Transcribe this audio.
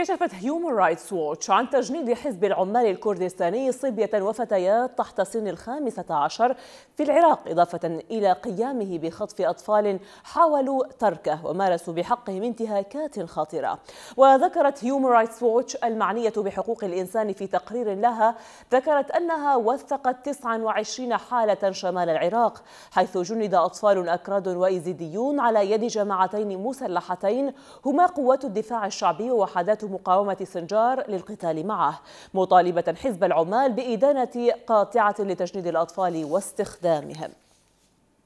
كشفت هيومن رايتس ووتش عن تجنيد حزب العمال الكردستاني صبية وفتيات تحت سن الخامسة عشر في العراق إضافة إلى قيامه بخطف أطفال حاولوا تركه ومارسوا بحقهم انتهاكات خطرة وذكرت هيومن رايتس ووتش المعنية بحقوق الإنسان في تقرير لها ذكرت أنها وثقت 29 حالة شمال العراق حيث جند أطفال أكراد وإيزيديون على يد جماعتين مسلحتين هما قوات الدفاع الشعبي ووحدات مقاومة سنجار للقتال معه مطالبة حزب العمال بإدانة قاطعة لتجنيد الأطفال واستخدامهم